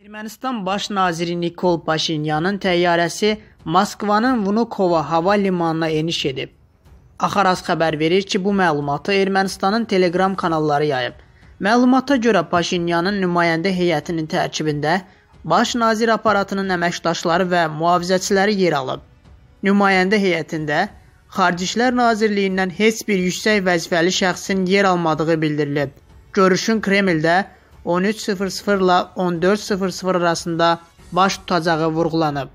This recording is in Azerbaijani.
Ermənistan baş naziri Nikol Paşinyanın təyyarəsi Moskvanın Vnukova hava limanına eniş edib. Axaraz xəbər verir ki, bu məlumatı Ermənistanın Telegram kanalları yayıb. Məlumata görə Paşinyanın nümayəndə heyətinin tərkibində baş nazir aparatının əməkdaşları və mühafizəçiləri yer alıb. Nümayəndə heyətində Xarici İşlər Nazirliyindən heç bir yüksək vəzifəli şəxsin yer almadığı bildirilib. Görüşün Kremldə 13.00-la 14.00 arasında baş tutacağı vurğulanıb.